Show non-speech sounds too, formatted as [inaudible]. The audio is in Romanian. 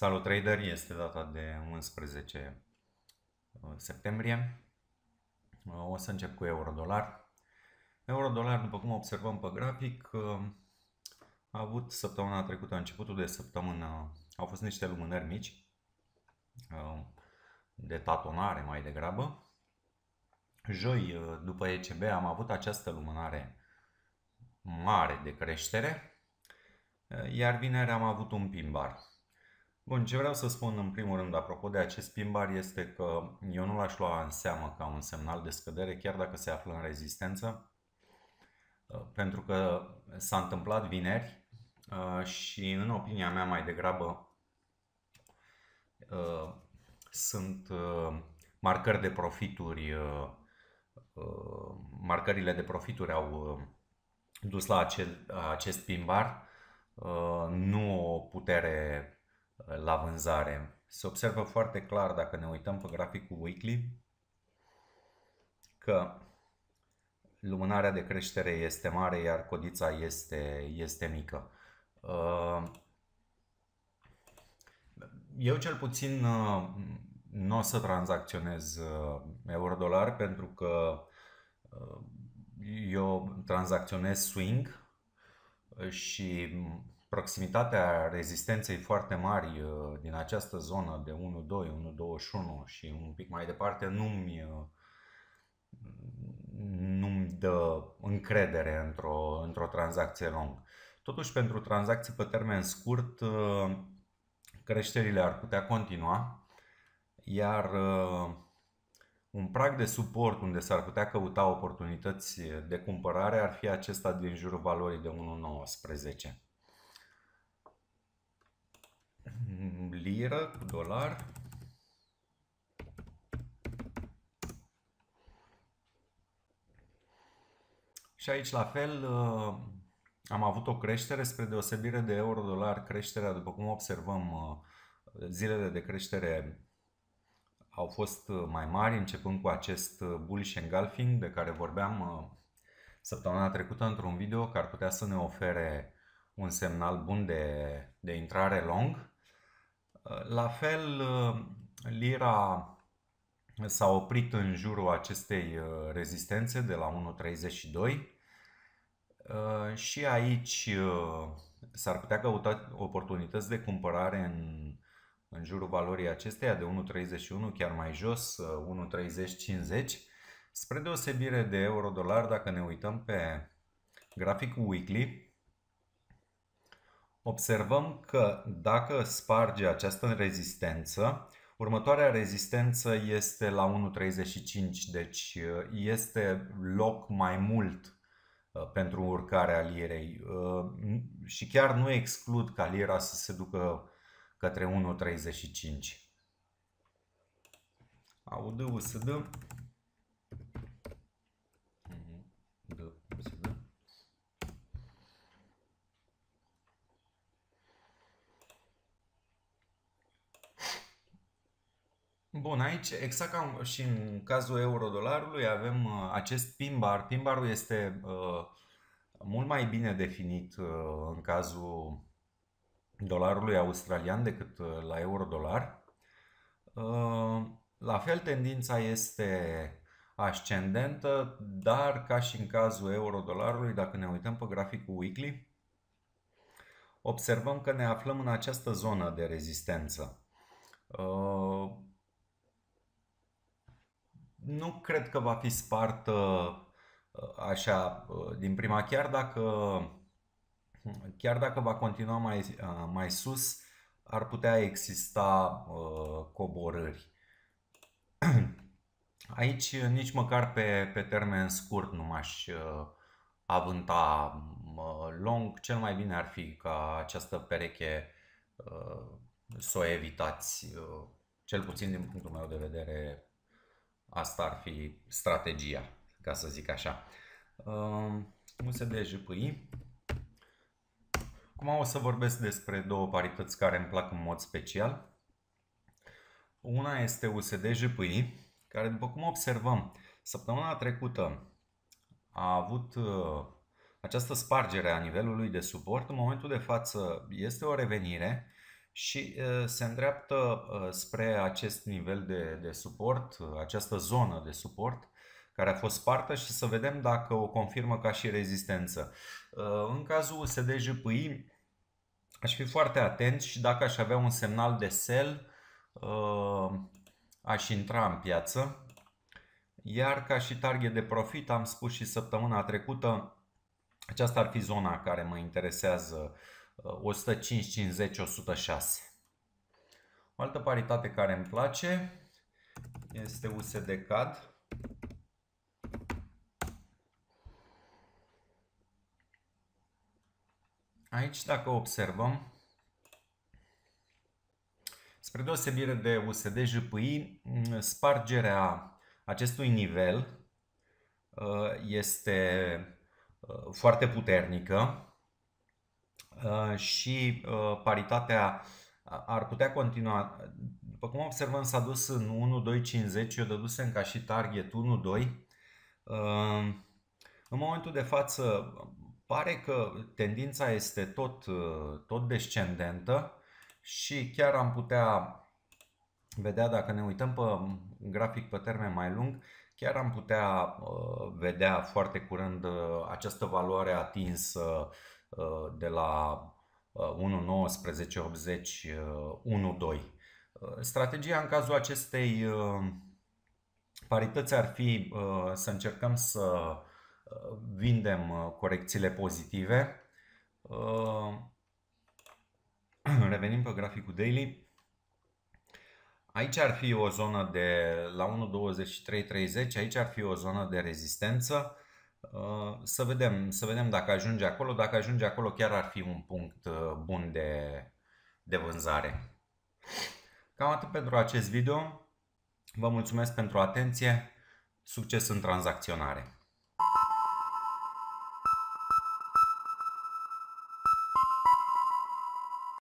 Salut Trader, este data de 11 uh, septembrie. Uh, o să încep cu euro-dolar. Euro-dolar, după cum observăm pe grafic, uh, a avut săptămâna trecută, începutul de săptămână, au fost niște lumânări mici, de tatonare mai degrabă. Joi, după ECB, am avut această lumânare mare de creștere, iar vineri am avut un pimbar. Bun, ce vreau să spun în primul rând apropo de acest pimbar, este că eu nu l-aș lua în seamă ca un semnal de scădere chiar dacă se află în rezistență uh, pentru că s-a întâmplat vineri uh, și în opinia mea mai degrabă uh, sunt marcări de profituri marcările de profituri au dus la acest pimbar, nu o putere la vânzare. Se observă foarte clar dacă ne uităm pe graficul weekly că lumânarea de creștere este mare, iar codița este, este mică. Uh, eu cel puțin uh, nu o să tranzacționez uh, euro-dolar pentru că eu tranzacționez swing și proximitatea rezistenței foarte mari uh, din această zonă de 1.2, 1.21 și un pic mai departe nu-mi, uh, nu-mi dă încredere într-o, într-o tranzacție long. Totuși, pentru tranzacții pe termen scurt, uh, creșterile ar putea continua, iar un prag de suport unde s-ar putea căuta oportunități de cumpărare ar fi acesta din jurul valorii de 1.19. liră cu dolar. Și aici la fel uh, am avut o creștere spre deosebire de euro-dolar. Creșterea, după cum observăm, uh, zilele de creștere au fost uh, mai mari, începând cu acest bullish engulfing de care vorbeam săptămâna trecută într-un video, care putea să ne ofere un semnal bun de, de intrare long. La fel, uh, lira s-a oprit în jurul acestei uh, rezistențe de la 1.32 uh, și aici s-ar putea căuta oportunități de cumpărare în, în jurul valorii acesteia de 1.31, chiar mai jos, 1.30-50. Spre deosebire de euro-dolar, dacă ne uităm pe graficul weekly, observăm că dacă sparge această rezistență, următoarea rezistență este la 1.35, deci uh, este loc mai mult uh, pentru urcarea lirei uh, și chiar nu exclud ca lira să se ducă către 1.35. AUD, USD aici, exact ca și în cazul euro-dolarului, avem uh, acest pin bar. Pin barul este uh, mult mai bine definit uh, în cazul dolarului australian decât la euro-dolar. La fel, tendința este ascendentă, dar ca și în cazul euro-dolarului, dacă ne uităm pe graficul weekly, observăm că ne aflăm în această zonă de rezistență nu cred că va fi spart uh, așa uh, din prima, chiar dacă, chiar dacă va continua mai, uh, mai sus, ar putea exista coborâri. [clears throat] Aici nici măcar pe, pe termen scurt nu m-aș avânta long. Cel mai bine ar fi ca această pereche să o evitați, cel puțin din punctul meu de vedere Asta ar fi strategia, ca să zic așa. Ehm, de JPY. Acum o să vorbesc despre două parități care îmi plac în mod special. Una este USD JPI, care după cum observăm, săptămâna trecută a avut uh, această spargere a nivelului de suport. În momentul de față este o revenire și uh, se îndreaptă uh, spre acest nivel de, de suport, uh, această zonă de suport care a fost spartă și să vedem dacă o confirmă ca și rezistență. În cazul USD-JPI aș fi foarte atent și dacă aș avea un semnal de sell aș intra în piață. Iar ca și target de profit am spus și săptămâna trecută aceasta ar fi zona care mă interesează uh, 105, 50, 106. O altă paritate care îmi place este USD CAD. Aici dacă observăm, spre deosebire de USD JPI, mm, spargerea acestui nivel uh, este uh, foarte puternică Uh, și uh, paritatea uh, ar putea continua. După cum observăm, s-a dus în 1-2-50, eu dădusem ca și target 1-2. În momentul de față pare că tendința este tot, tot descendentă și chiar am putea vedea, dacă ne uităm pe grafic pe termen mai lung, chiar am putea vedea foarte curând această valoare atinsă Uh, de la 1.19.80.1.2. Uh, uh, strategia în cazul acestei parități ar fi să încercăm să vindem corecțiile pozitive. [clears throat] Revenim pe graficul daily. Aici ar fi o zonă de la 1.23.30, aici ar fi o zonă de rezistență. Uh, să vedem, să vedem dacă ajunge acolo. Dacă ajunge acolo chiar ar fi un punct uh, bun de, de vânzare. Cam atât pentru acest video. Vă mulțumesc pentru atenție. Succes în tranzacționare!